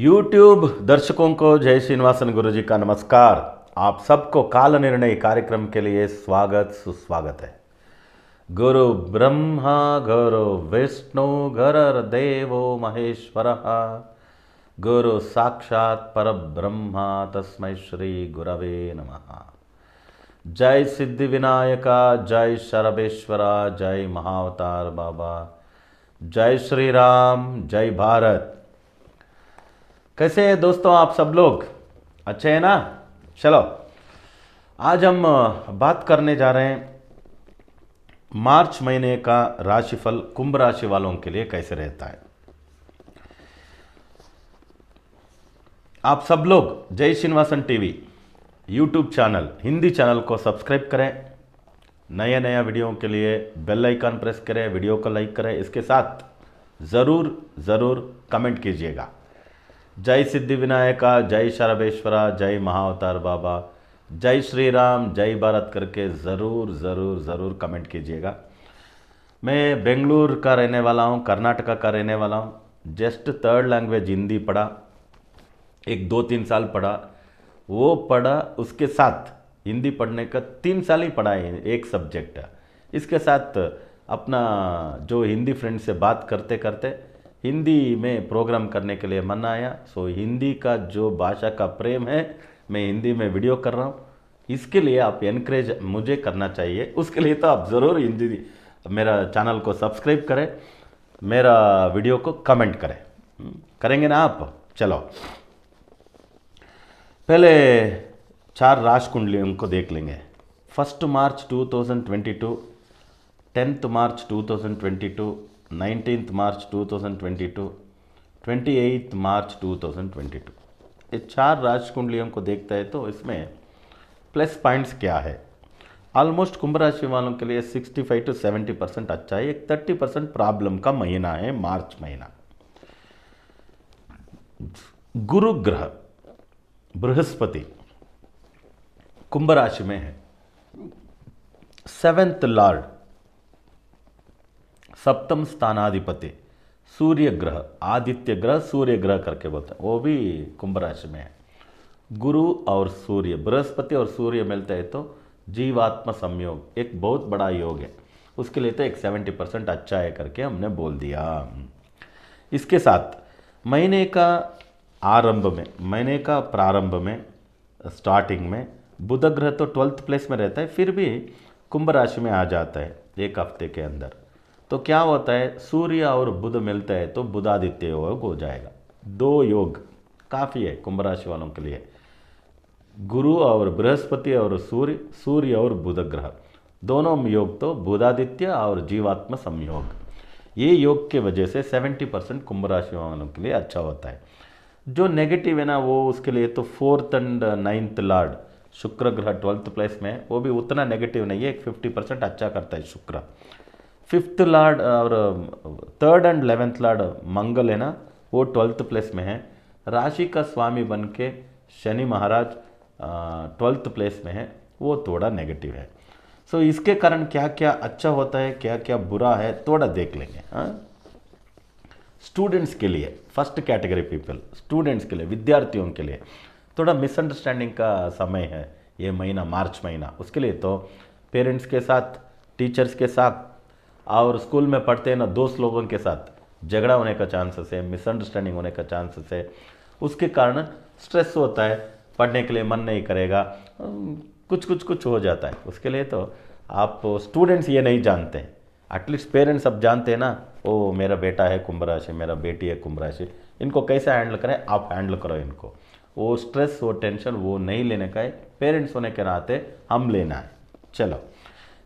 YouTube दर्शकों को जय श्रीनिवासन गुरु जी का नमस्कार आप सबको काल निर्णय कार्यक्रम के लिए स्वागत सुस्वागत है गुरु ब्रह्मा गुरु विष्णु गरर देवो महेश्वर गुरु साक्षात पर ब्रह्मा तस्म श्री गुरवे नम जय सिद्धि विनायका जय शरबेश्वरा जय महावतार बाबा जय श्री राम जय भारत कैसे हैं दोस्तों आप सब लोग अच्छे हैं ना चलो आज हम बात करने जा रहे हैं मार्च महीने का राशिफल कुंभ राशि वालों के लिए कैसे रहता है आप सब लोग Jai Srinivasan TV YouTube channel Hindi channel को सब्सक्राइब करें नया नया वीडियो के लिए बेल आइकन प्रेस करें वीडियो को लाइक करें इसके साथ ज़रूर ज़रूर कमेंट कीजिएगा जय सिद्धि विनायका जय शरभेश्वरा जय महाअवतार बाबा जय श्री राम जय भारत करके ज़रूर ज़रूर ज़रूर कमेंट कीजिएगा मैं बेंगलुरु का रहने वाला हूँ कर्नाटका का रहने वाला हूँ जस्ट थर्ड लैंग्वेज हिंदी पढ़ा एक दो तीन साल पढ़ा वो पढ़ा उसके साथ हिंदी पढ़ने का तीन साल ही पढ़ा है एक सब्जेक्ट इसके साथ अपना जो हिंदी फ्रेंड से बात करते करते हिंदी में प्रोग्राम करने के लिए मन आया सो हिंदी का जो भाषा का प्रेम है मैं हिंदी में वीडियो कर रहा हूँ इसके लिए आप इनक्रेज मुझे करना चाहिए उसके लिए तो आप ज़रूर हिंदी मेरा चैनल को सब्सक्राइब करें मेरा वीडियो को कमेंट करें हम्म, करेंगे ना आप चलो पहले चार राजकुंडली उनको देख लेंगे first March 2022 tenth March 2022 19th मार्च 2022 28th मार्च 2022 ये चार राजकुंडलियों को देखता है तो इसमें प्लस पॉइंट्स क्या है ऑलमोस्ट कुंभ राशि वालों के लिए 65 टू 70 परसेंट अच्छा है एक 30 परसेंट प्रॉब्लम का महीना है मार्च महीना गुरु ग्रह बृहस्पति कुंभ राशि में है सेवेंथ लॉर्ड सप्तम स्थानाधिपति सूर्य ग्रह आदित्य ग्रह सूर्य ग्रह करके बोलते हैं वो भी कुंभ राशि में है गुरु और सूर्य बृहस्पति और सूर्य मिलते हैं तो जीवात्म संयोग एक बहुत बड़ा योग है उसके लिए तो एक सेवेंटी परसेंट अच्छा है करके हमने बोल दिया इसके साथ महीने का आरंभ में महीने का प्रारंभ में स्टार्टिंग में बुध ग्रह तो ट्वेल्थ प्लेस में रहता है फिर भी कुंभ राशि में आ जाता है एक हफ्ते के अंदर तो क्या होता है सूर्य और बुध मिलते हैं तो बुधादित्य योग हो जाएगा दो योग काफ़ी है कुंभ राशि वालों के लिए गुरु और बृहस्पति और सूर्य सूर्य और बुध ग्रह दोनों योग तो बुधादित्य और जीवात्म संयोग ये योग के वजह से 70 परसेंट कुंभ राशि वालों के लिए अच्छा होता है जो नेगेटिव है ना वो उसके लिए तो फोर्थ एंड नाइन्थ लॉर्ड शुक्र ग्रह ट्वेल्थ प्लेस में वो भी उतना नेगेटिव नहीं है एक फिफ्टी परसेंट अच्छा करता है शुक्र फिफ्थ लॉर्ड और third and eleventh lord Mangal है ना वो ट्वेल्थ प्लेस में है राशि का स्वामी बन के शनि महाराज ट्वेल्थ प्लेस में है वो थोड़ा नेगेटिव है सो so, इसके कारण क्या क्या अच्छा होता है क्या क्या बुरा है थोड़ा देख लेंगे हाँ स्टूडेंट्स के लिए फर्स्ट कैटेगरी पीपल स्टूडेंट्स के लिए विद्यार्थियों के लिए थोड़ा मिसअंडरस्टैंडिंग का समय है ये महीना मार्च महीना उसके लिए तो पेरेंट्स के साथ टीचर्स के साथ और स्कूल में पढ़ते हैं ना दोस्त लोगों के साथ झगड़ा होने का चांसेस है मिसअंडरस्टैंडिंग होने का चांसेस है उसके कारण स्ट्रेस होता है पढ़ने के लिए मन नहीं करेगा कुछ कुछ कुछ हो जाता है उसके लिए तो आप स्टूडेंट्स ये नहीं जानते एटलीस्ट पेरेंट्स अब जानते हैं ना ओ मेरा बेटा है कुंभ राशि मेरा बेटी है कुंभ राशि इनको कैसे हैंडल करें आप हैंडल करो इनको वो स्ट्रेस वो टेंशन वो नहीं लेने का है पेरेंट्स होने के नाते हम लेना है चलो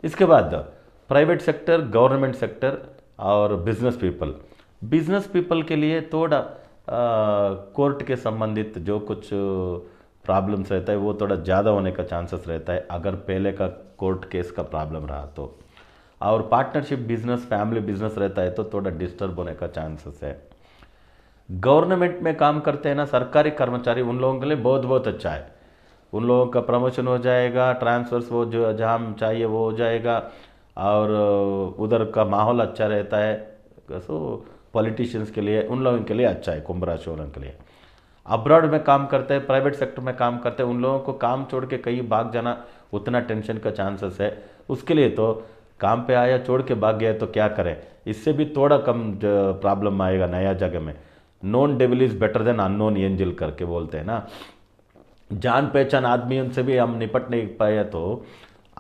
इसके बाद प्राइवेट सेक्टर गवर्नमेंट सेक्टर और बिजनेस पीपल बिजनेस पीपल के लिए थोड़ा कोर्ट के संबंधित जो कुछ प्रॉब्लम्स रहता है वो थोड़ा ज़्यादा होने का चांसेस रहता है अगर पहले का कोर्ट केस का प्रॉब्लम रहा तो और पार्टनरशिप बिजनेस फैमिली बिजनेस रहता है तो थोड़ा डिस्टर्ब होने का चांसेस है गवर्नमेंट में काम करते हैं ना सरकारी कर्मचारी उन लोगों के लिए बहुत बहुत अच्छा है उन लोगों का प्रमोशन हो जाएगा ट्रांसफर्स वो जो जहाँ चाहिए वो हो जाएगा और उधर का माहौल अच्छा रहता है सो पॉलिटिशियंस के लिए उन लोगों के लिए अच्छा है कुंभ राशि वालों के लिए अब्रॉड में काम करते हैं प्राइवेट सेक्टर में काम करते हैं उन लोगों को काम छोड़ के कहीं भाग जाना उतना टेंशन का चांसेस है उसके लिए तो काम पे आया छोड़ के भाग गया तो क्या करें इससे भी थोड़ा कम प्रॉब्लम आएगा नया जगह में known devil is better than unknown angel करके बोलते हैं ना जान पहचान आदमी उनसे भी हम निपट नहीं पाए तो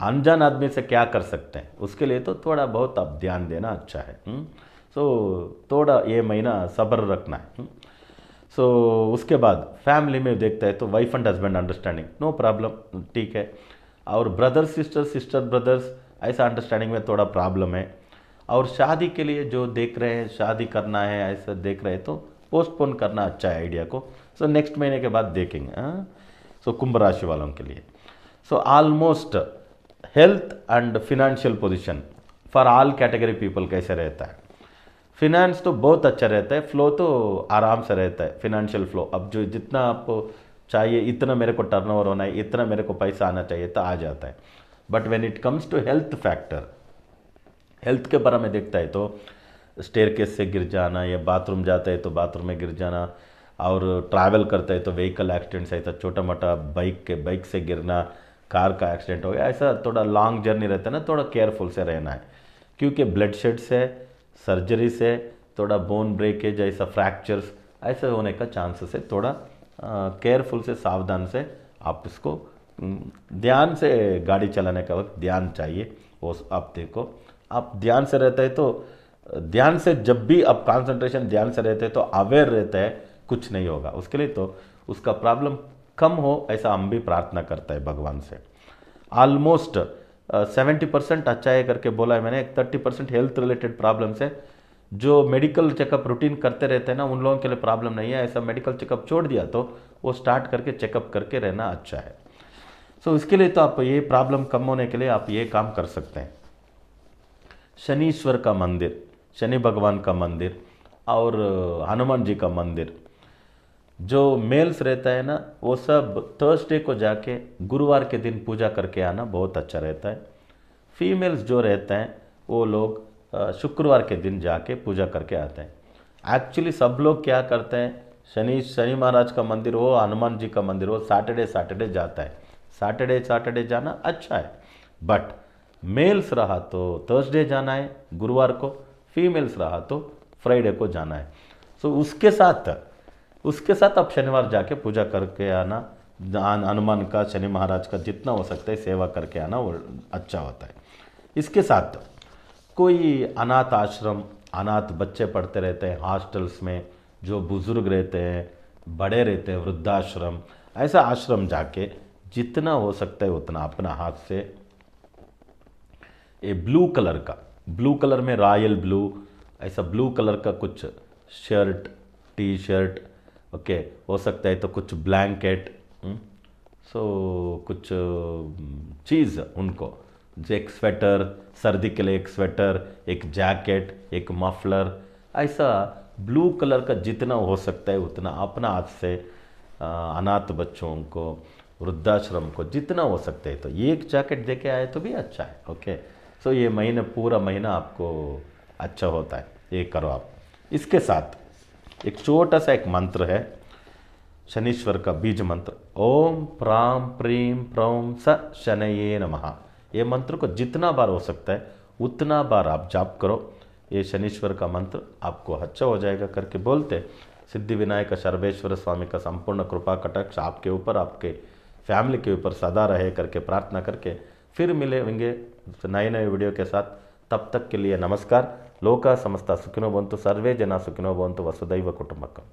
अनजान आदमी से क्या कर सकते हैं उसके लिए तो थोड़ा बहुत आप ध्यान देना अच्छा है सो हम्म? थोड़ा ये महीना सब्र रखना है सो हम्म? उसके बाद फैमिली में देखता है तो wife and husband understanding no problem ठीक है और ब्रदर सिस्टर सिस्टर ब्रदर्स ऐसा अंडरस्टैंडिंग में थोड़ा प्रॉब्लम है और शादी के लिए जो देख रहे हैं शादी करना है ऐसा देख रहे हैं तो पोस्टपोन करना अच्छा है आइडिया को सो नेक्स्ट महीने के बाद देखेंगे सो हाँ? so, कुंभ राशि वालों के लिए so almost health and financial position for all category people कैसे रहता है फिनेंस तो बहुत अच्छा रहता है फ्लो तो आराम से रहता है फिनेंशियल फ्लो अब जो जितना आप चाहिए इतना मेरे को टर्नओवर होना है इतना मेरे को पैसा आना चाहिए तो आ जाता है but when it comes to health factor health के बारे में देखता है तो केस से गिर जाना या बाथरूम जाता है तो बाथरूम में गिर जाना और ट्रैवल करता है तो व्हीकल एक्सीडेंट्स ऐसा छोटा मोटा बाइक के बाइक से गिरना कार का एक्सीडेंट हो गया ऐसा थोड़ा लॉन्ग जर्नी रहता है ना थोड़ा केयरफुल से रहना है क्योंकि ब्लड शेड से सर्जरी से थोड़ा बोन ब्रेकेज ऐसा फ्रैक्चर्स ऐसे होने का चांसेस है थोड़ा केयरफुल से सावधान से आप इसको ध्यान से गाड़ी चलाने का वक्त ध्यान चाहिए वो आप देखो आप ध्यान से रहते हैं तो ध्यान से जब भी आप कंसंट्रेशन ध्यान से रहते हैं तो अवेयर रहता है कुछ नहीं होगा उसके लिए तो उसका प्रॉब्लम कम हो ऐसा हम भी प्रार्थना करते हैं भगवान से ऑलमोस्ट सेवेंटी परसेंट अच्छा है करके बोला है मैंने एक thirty percent health related problem से जो मेडिकल चेकअप रूटीन करते रहते हैं ना उन लोगों के लिए प्रॉब्लम नहीं है ऐसा मेडिकल चेकअप छोड़ दिया तो वो स्टार्ट करके चेकअप करके रहना अच्छा है सो so, इसके लिए तो आप ये प्रॉब्लम कम होने के लिए आप ये काम कर सकते हैं शनीश्वर का मंदिर शनि भगवान का मंदिर और हनुमान जी का मंदिर जो मेल्स रहता है ना वो सब थर्सडे को जाके गुरुवार के दिन पूजा करके आना बहुत अच्छा रहता है फीमेल्स जो रहते हैं वो लोग शुक्रवार के दिन जाके पूजा करके आते हैं एक्चुअली सब लोग क्या करते हैं शनि शनि महाराज का मंदिर हो हनुमान जी का मंदिर हो सैटरडे सैटरडे जाता है सैटरडे सैटरडे जाना अच्छा है बट मेल्स रहा तो थर्सडे जाना है गुरुवार को फीमेल्स रहा तो फ्राइडे को जाना है सो so, उसके साथ उसके साथ आप शनिवार जाके पूजा करके आना हनुमान का शनि महाराज का जितना हो सकता है सेवा करके आना वो अच्छा होता है इसके साथ कोई अनाथ आश्रम अनाथ बच्चे पढ़ते रहते हैं हॉस्टल्स में जो बुज़ुर्ग रहते हैं बड़े रहते हैं वृद्धाश्रम ऐसा आश्रम जाके जितना हो सकता है उतना अपना हाथ से ये ब्लू कलर का ब्लू कलर में रॉयल ब्लू ऐसा ब्लू कलर का कुछ शर्ट टी शर्ट ओके हो सकता है तो कुछ ब्लैंकेट सो hmm? कुछ चीज़ hmm, उनको एक स्वेटर सर्दी के लिए एक स्वेटर एक जैकेट एक मफलर ऐसा ब्लू कलर का जितना हो सकता है उतना अपना हाथ से अनाथ बच्चों को वृद्धाश्रम को जितना हो सकता है तो एक जैकेट दे के आए तो भी अच्छा है ओके सो ये महीने पूरा महीना आपको अच्छा होता है ये करो आप इसके साथ एक छोटा सा एक मंत्र है शनिश्वर का बीज मंत्र ओम प्राम प्रीम प्रोम स शन ये ये मंत्र को जितना बार हो सकता है उतना बार आप जाप करो ये शनिश्वर का मंत्र आपको अच्छा हो जाएगा करके बोलते सिद्धि विनायक सर्वेश्वर स्वामी का संपूर्ण कृपा कटाक्ष आपके ऊपर आपके फैमिली के ऊपर सदा रहे करके प्रार्थना करके फिर मिलेंगे नए नए वीडियो के साथ तब तक के लिए नमस्कार ಲೋಕ ಸಮಸ್ತ ಸುಖಿನೋ ಬಂತು ಸರ್ವೇ ಜನ ಸುಖಿನೋ ಬಂತು ವಸುದೈವ ಕುಟುಂಬಕ್ಕ